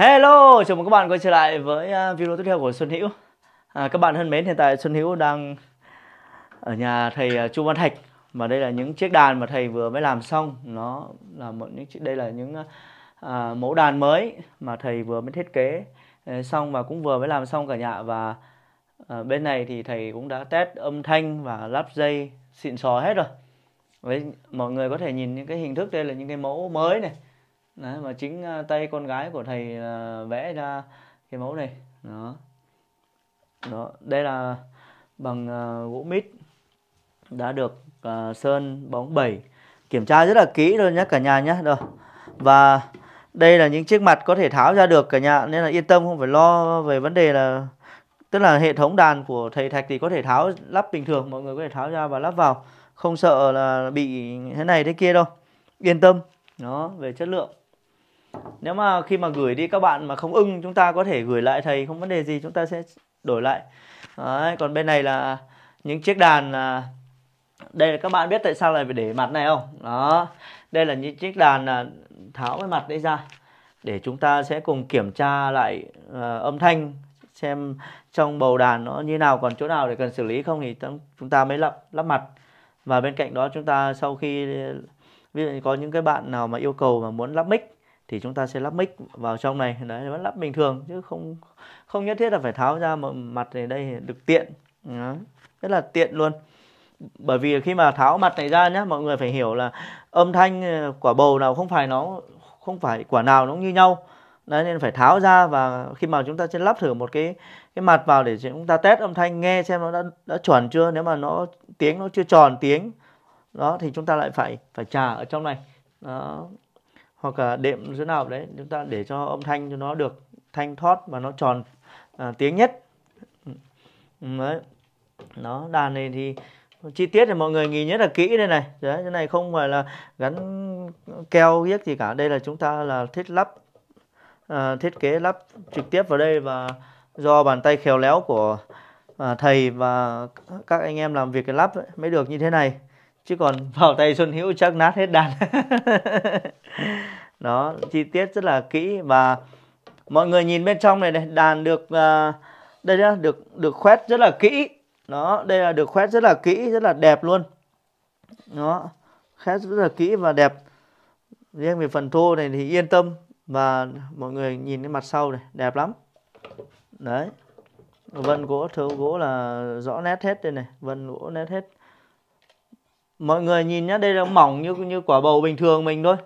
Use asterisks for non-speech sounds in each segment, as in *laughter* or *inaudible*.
Hello, chào mừng các bạn quay trở lại với à, video tiếp theo của Xuân Hữu. À, các bạn thân mến, hiện tại Xuân Hữu đang ở nhà thầy à, Chu Văn Thạch và đây là những chiếc đàn mà thầy vừa mới làm xong. Nó là một những đây là những à, mẫu đàn mới mà thầy vừa mới thiết kế à, xong và cũng vừa mới làm xong cả nhà và à, bên này thì thầy cũng đã test âm thanh và lắp dây xịn sò hết rồi. Với mọi người có thể nhìn những cái hình thức đây là những cái mẫu mới này Đấy, mà chính à, tay con gái của thầy à, vẽ ra cái mẫu này đó đó đây là bằng à, gỗ mít đã được sơn bóng bẩy kiểm tra rất là kỹ luôn nhé cả nhà nhé rồi và đây là những chiếc mặt có thể tháo ra được cả nhà nên là yên tâm không phải lo về vấn đề là tức là hệ thống đàn của thầy thạch thì có thể tháo lắp bình thường mọi người có thể tháo ra và lắp vào không sợ là bị thế này thế kia đâu yên tâm nó về chất lượng nếu mà khi mà gửi đi các bạn mà không ưng chúng ta có thể gửi lại thầy không vấn đề gì chúng ta sẽ đổi lại Đấy, còn bên này là những chiếc đàn là đây là các bạn biết tại sao lại phải để mặt này không đó đây là những chiếc đàn là tháo cái mặt đấy ra để chúng ta sẽ cùng kiểm tra lại uh, âm thanh xem trong bầu đàn nó như nào còn chỗ nào để cần xử lý không thì chúng ta mới lắp lắp mặt và bên cạnh đó chúng ta sau khi ví dụ có những cái bạn nào mà yêu cầu mà muốn lắp mic thì chúng ta sẽ lắp mic vào trong này đấy vẫn lắp bình thường chứ không không nhất thiết là phải tháo ra một mặt này đây được tiện đó. rất là tiện luôn bởi vì khi mà tháo mặt này ra nhé mọi người phải hiểu là âm thanh ờ, quả bầu nào không phải nó không phải quả nào nó cũng như nhau đấy nên phải tháo ra và khi mà chúng ta sẽ lắp thử một cái cái mặt vào để chúng ta test âm thanh nghe xem nó đã đã chuẩn chưa nếu mà nó tiếng nó chưa tròn tiếng đó thì chúng ta lại phải phải trả ở trong này đó hoặc là đệm chỗ nào đấy chúng ta để cho âm thanh cho nó được thanh thoát và nó tròn à, tiếng nhất ừ, đấy nó đàn này thì chi tiết thì mọi người nhìn rất là kỹ đây này đấy cái này không phải là gắn keo yếc gì cả đây là chúng ta là thiết lắp à, thiết kế lắp trực tiếp vào đây và do bàn tay khéo léo của à, thầy và các anh em làm việc cái lắp ấy, mới được như thế này chứ còn vào tay Xuân Hữu chắc nát hết đàn *laughs* đó chi tiết rất là kỹ và mọi người nhìn bên trong này này đàn được uh, đây nhá được được khoét rất là kỹ đó đây là được khoét rất là kỹ rất là đẹp luôn đó khoét rất là kỹ và đẹp riêng về phần thô này thì yên tâm và mọi người nhìn cái mặt sau này đẹp lắm đấy vân gỗ thớ gỗ là rõ nét hết đây này vân gỗ nét hết mọi người nhìn nhá đây là mỏng như như quả bầu bình thường mình thôi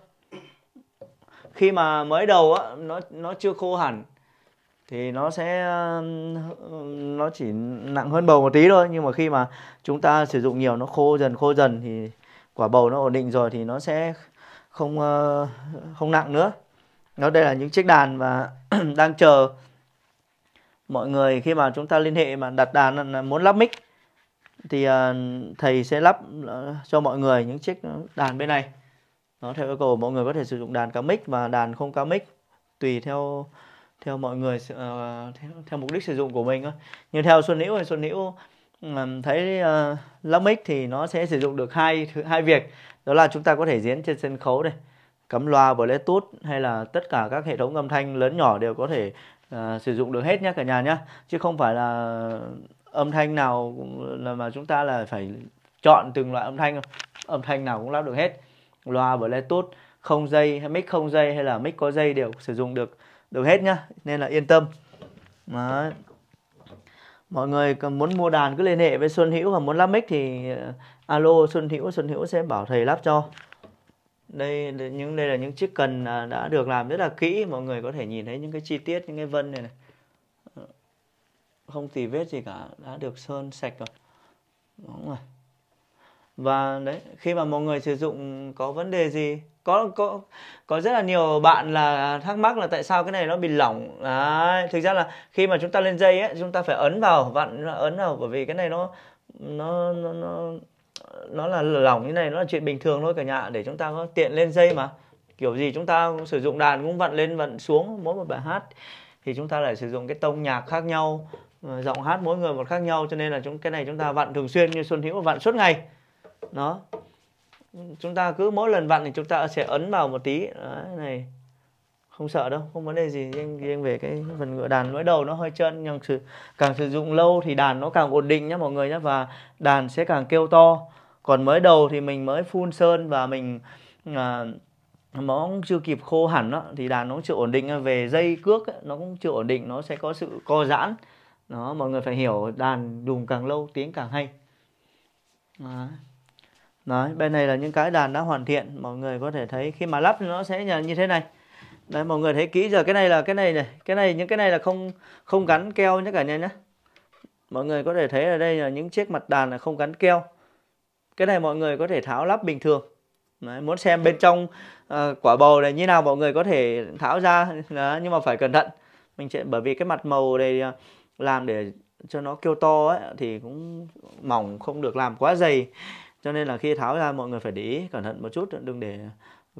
khi mà mới đầu á nó nó chưa khô hẳn thì nó sẽ nó chỉ nặng hơn bầu một tí thôi nhưng mà khi mà chúng ta sử dụng nhiều nó khô dần khô dần thì quả bầu nó ổn định rồi thì nó sẽ không ờ, không nặng nữa nó đây là những chiếc đàn và *clears throat* đang chờ mọi người khi mà chúng ta liên hệ mà đặt đàn muốn lắp mic thì uh, thầy sẽ lắp ờ, cho mọi người những chiếc đàn bên này nó theo yêu cầu mọi người có thể sử dụng đàn cá mic và đàn không cá mic tùy theo theo mọi người uh, theo, theo mục đích sử dụng của mình thôi như theo xuân hữu thì xuân hữu um, thấy uh, lắp mic thì nó sẽ sử dụng được hai hai việc đó là chúng ta có thể diễn trên sân khấu đây, cắm loa bluetooth hay là tất cả các hệ thống âm thanh lớn nhỏ đều có thể uh, sử dụng được hết nhé cả nhà nhé chứ không phải là âm thanh nào là mà chúng ta là phải chọn từng loại âm thanh âm thanh nào cũng lắp được hết loa bluetooth không dây hay mic không dây hay là mic có dây đều sử dụng được được hết nhá nên là yên tâm Đấy. mọi người muốn mua đàn cứ liên hệ với Xuân Hữu và muốn lắp mic thì ờ, alo Xuân Hữu Xuân Hữu sẽ bảo thầy lắp cho đây những đây là những chiếc cần à, đã được làm rất là kỹ mọi người có thể nhìn thấy những cái chi tiết những cái vân này này không tì vết gì cả đã được sơn sạch rồi đúng rồi và đấy khi mà mọi người sử dụng có vấn đề gì có có có rất là nhiều bạn là thắc mắc là tại sao cái này nó bị lỏng đấy. thực ra là khi mà chúng ta lên dây ấy chúng ta phải ấn vào vặn ấn vào bởi vì cái này nó nó nó nó nó là lỏng như này nó là chuyện bình thường thôi cả nhà để chúng ta có tiện lên dây mà kiểu gì chúng ta cũng sử dụng đàn cũng vặn lên vặn xuống mỗi một bài hát thì chúng ta lại sử dụng cái tông nhạc khác nhau Ờ, giọng hát mỗi người một khác nhau cho nên là chúng cái này chúng ta vặn thường xuyên như Xuân Hữu vặn suốt ngày nó chúng ta cứ mỗi lần vặn thì chúng ta sẽ ấn vào một tí Đấy, này không sợ đâu không vấn đề gì riêng riêng về cái phần ngựa đàn mới đầu nó hơi chân nhưng sự càng sử dụng lâu thì đàn nó càng ổn định nhá mọi người nhé và đàn sẽ càng kêu to còn mới đầu thì mình mới phun sơn và mình à, nó cũng chưa kịp khô hẳn đó, thì đàn nó chưa ổn định về dây cước ấy, nó cũng chưa ổn định nó sẽ có sự co giãn đó mọi người phải hiểu đàn đùm càng lâu tiếng càng hay đó. Đấy, bên này là những cái đàn đã hoàn thiện mọi người có thể thấy khi mà lắp nó sẽ như thế này đấy mọi người thấy kỹ giờ cái này là cái này này cái này những cái này là không không gắn keo nhé cả nhà nhé mọi người có thể thấy ở đây là những chiếc mặt đàn là không gắn keo cái này mọi người có thể tháo lắp bình thường Đấy, muốn xem bên trong uh, quả bầu này như nào mọi người có thể tháo ra Đó, nhưng mà phải cẩn thận mình sẽ bởi vì cái mặt màu này ờ, làm để cho nó kêu to ấy thì cũng mỏng không được làm quá dày cho nên là khi tháo ra mọi người phải để ý cẩn thận một chút đừng để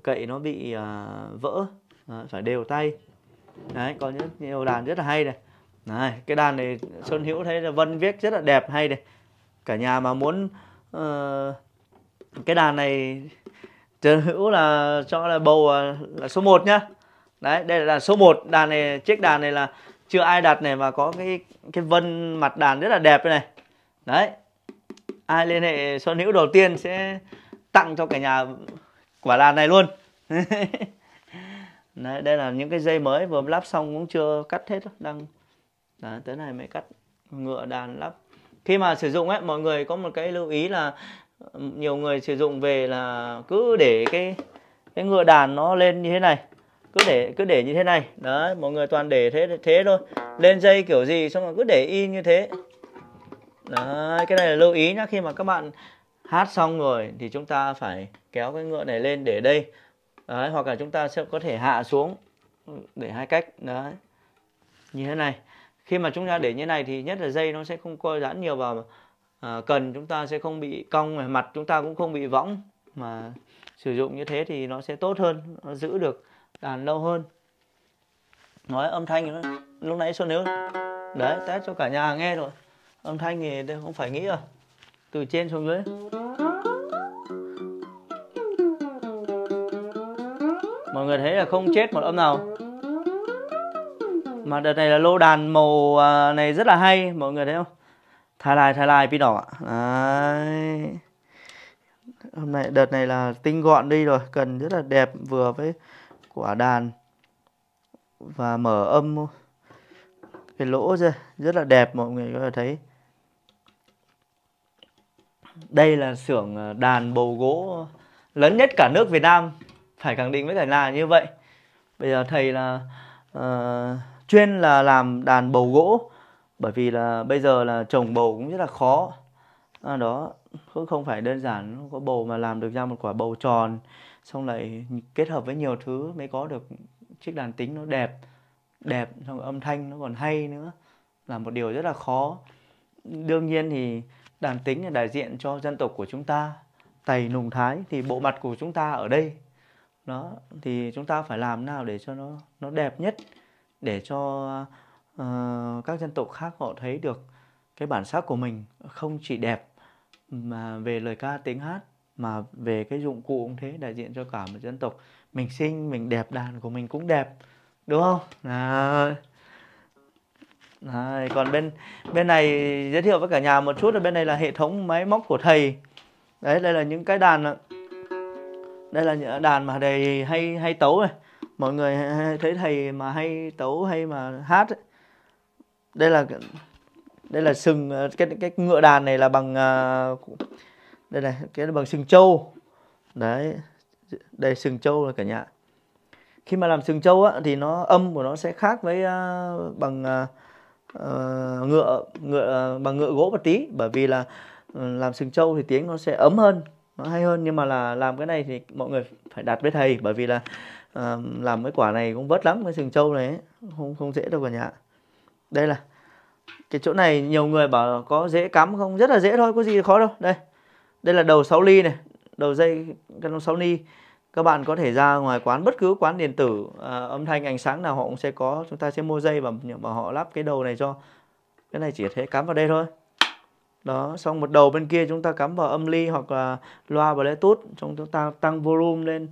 cậy nó bị à, vỡ à, phải đều tay đấy có những nhiều đàn rất là hay này này cái đàn này Sơn Hữu thấy là vân viết rất là đẹp hay này cả nhà mà muốn uh, cái đàn này Sơn Hữu là cho là bầu à, là số 1 nhá đấy đây là đàn số 1 đàn này chiếc đàn này là chưa ai đặt này mà có cái cái vân mặt đàn rất là đẹp này đấy ai liên hệ Xuân Hữu đầu tiên sẽ tặng cho cả nhà quả đàn này luôn *laughs* đấy, đây là những cái dây mới vừa lắp xong cũng chưa cắt hết đang đấy, à, tới này mới cắt ngựa đàn lắp khi mà sử dụng ấy mọi người có một cái lưu ý là ừ, nhiều người sử dụng về là cứ để cái cái ngựa đàn nó lên như thế này cứ để cứ để như thế này đấy mọi người toàn để thế thế thôi lên dây kiểu gì xong rồi cứ để in như thế đấy cái này là lưu ý nhá khi mà các bạn hát xong rồi thì chúng ta phải kéo cái ngựa này lên để đây đấy hoặc là chúng ta sẽ có thể hạ xuống để hai cách đấy như thế này khi mà chúng ta để như này thì nhất là dây nó sẽ không co giãn nhiều vào à, cần chúng ta sẽ không bị cong mặt chúng ta cũng không bị võng mà sử dụng như thế thì nó sẽ tốt hơn nó giữ được đàn lâu hơn nói âm thanh nó, lúc nãy xuân nếu đấy test cho cả nhà nghe rồi âm thanh thì không phải nghĩ rồi từ trên xuống dưới mọi người thấy là không chết một âm nào mà đợt này là lô đàn màu à, này rất là hay mọi người thấy không Thay lại thay lại pi đỏ đấy hôm nay đợt này là tinh gọn đi rồi cần rất là đẹp vừa với quả đàn và mở âm cái lỗ ra rất là đẹp mọi người có thể thấy đây là xưởng ờ, đàn bầu gỗ lớn nhất cả nước Việt Nam phải khẳng định với cả nhà như vậy bây giờ thầy là uh, chuyên là làm đàn bầu gỗ bởi vì là bây giờ là trồng bầu cũng rất là khó à, đó không phải đơn giản có bầu mà làm được ra một quả bầu tròn xong lại kết hợp với nhiều thứ mới có được chiếc đàn tính nó đẹp đẹp xong âm thanh nó còn hay nữa là một điều rất là khó đương nhiên thì đàn tính là đại diện cho dân tộc của chúng ta tày nùng thái thì bộ mặt của chúng ta ở đây đó thì chúng ta phải làm nào để cho nó nó đẹp nhất để cho uh, các dân tộc khác họ thấy được cái bản sắc của mình không chỉ đẹp mà về lời ca tiếng hát mà về cái dụng cụ cũng thế đại diện cho cả một dân tộc mình sinh mình đẹp đàn của mình cũng đẹp đúng không à, Đấy, còn bên bên này giới thiệu với cả nhà một chút là bên này là hệ thống máy móc của thầy đấy đây là những cái đàn đây là những đàn mà thầy hay hay tấu này mọi người thấy thầy mà hay tấu hay mà hát ấy. đây là đây là sừng cái cái ngựa đàn này là bằng uh, đây này cái bằng sừng trâu đấy đây sừng trâu rồi cả nhà khi mà làm sừng trâu á, thì nó âm của nó sẽ khác với uh, bằng uh, ngựa ngựa à, bằng ngựa gỗ một tí bởi vì là ừ, làm sừng trâu thì tiếng nó sẽ ấm hơn nó hay hơn nhưng mà là làm cái này thì mọi người phải đặt với thầy bởi vì là uh, làm cái quả này cũng vất lắm cái sừng trâu này không không dễ đâu cả nhà đây là cái chỗ này nhiều người bảo có dễ cắm không rất là dễ thôi có gì khó đâu đây đây là đầu 6 ly này đầu dây cân canon 6 ly các bạn có thể ra ngoài quán bất cứ quán điện tử à, âm thanh ánh sáng nào họ cũng sẽ có chúng ta sẽ mua dây và, và họ lắp cái đầu này cho cái này chỉ thế cắm vào đây thôi đó xong một đầu bên kia chúng ta cắm vào âm ly hoặc là loa bluetooth chúng ta tăng volume lên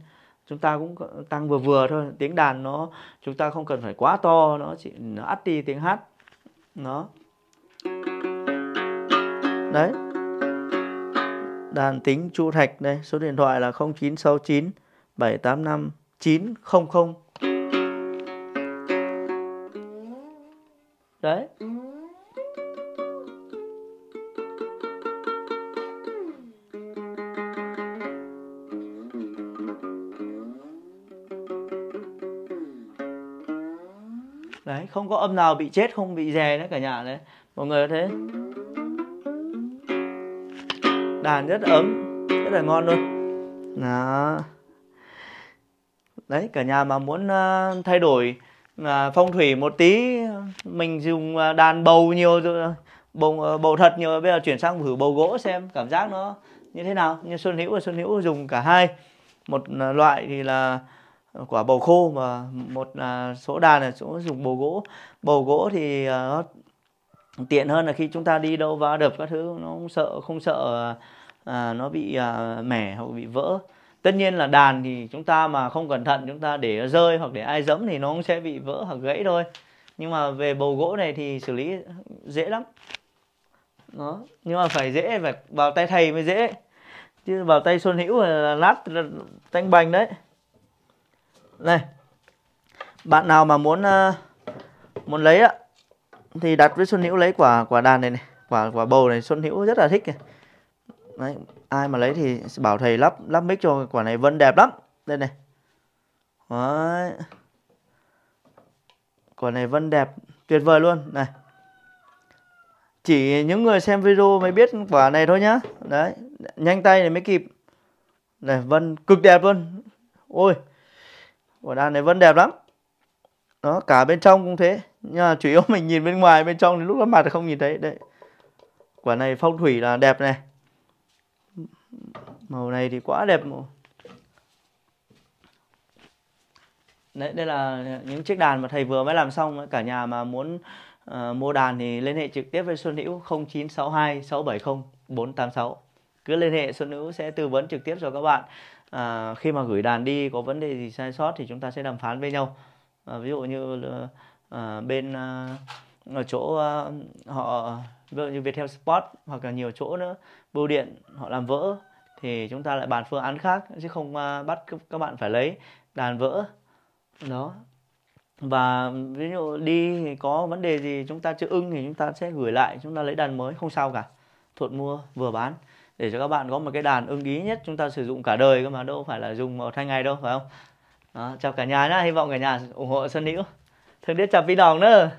chúng ta cũng tăng vừa vừa thôi tiếng đàn nó chúng ta không cần phải quá to nó chỉ nó ắt đi tiếng hát nó đấy đàn tính Chu Thạch đây, số điện thoại là 0969 785 900. Đấy. Đấy, không có âm nào bị chết, không bị rè nữa cả nhà đấy. Mọi người thấy đàn rất ấm rất là ngon luôn đó đấy cả nhà mà muốn ờ, thay đổi ờ, phong thủy một tí mình dùng ờ, đàn bầu nhiều bầu bầu thật nhiều bây giờ chuyển sang thử bầu gỗ xem cảm giác nó như thế nào như xuân hữu và xuân hữu dùng cả hai một loại thì là quả bầu khô và một số đàn là chỗ dùng bầu gỗ bầu gỗ thì tiện hơn là khi chúng ta đi đâu vào đập các thứ nó không sợ không sợ à, nó bị à, mẻ hoặc bị vỡ tất nhiên là đàn thì chúng ta mà không cẩn thận chúng ta để rơi hoặc để ai dẫm thì nó cũng sẽ bị vỡ hoặc gãy thôi nhưng mà về bầu gỗ này thì xử lý dễ lắm đó nhưng mà phải dễ phải vào tay thầy mới dễ chứ vào tay xuân hữu là lát tanh bành đấy này bạn nào mà muốn à, muốn lấy ạ thì đặt với Xuân Hữu lấy quả quả đàn này này quả quả bầu này Xuân Hữu rất là thích này. Đấy, ai mà lấy thì bảo thầy lắp lắp mic cho quả này vẫn đẹp lắm đây này Đấy. quả này vẫn đẹp tuyệt vời luôn này chỉ những người xem video mới biết quả này thôi nhá đấy nhanh tay này mới kịp này vân cực đẹp luôn ôi quả đàn này vân đẹp lắm đó cả bên trong cũng thế nhưng mà chủ yếu mình nhìn bên ngoài bên trong thì lúc lắp mặt không nhìn thấy đấy quả này phong thủy là đẹp này màu này thì quá đẹp màu đấy đây là những chiếc đàn mà thầy vừa mới làm xong cả nhà mà muốn uh, mua đàn thì liên hệ trực tiếp với Xuân Hữu 0962 670 486 cứ liên hệ Xuân Hữu sẽ tư vấn trực tiếp cho các bạn à, khi mà gửi đàn đi có vấn đề gì sai sót thì chúng ta sẽ đàm phán với nhau à, ví dụ như uh, Ờ, bên à, ở chỗ à, họ ví dụ như Viettel Sport hoặc là nhiều chỗ nữa bưu điện họ làm vỡ thì chúng ta lại bàn phương án khác chứ không à, bắt các bạn phải lấy đàn vỡ đó và ví dụ đi thì có vấn đề gì chúng ta chưa ưng thì chúng ta sẽ gửi lại chúng ta lấy đàn mới không sao cả thuận mua vừa bán để cho các bạn có một cái đàn ưng ý nhất chúng ta sử dụng cả đời cơ mà đâu phải là dùng một hai ngày đâu phải không đó, chào cả nhà nhá hy vọng cả nhà ủng hộ sân hữu thường đi chập vi đòn nữa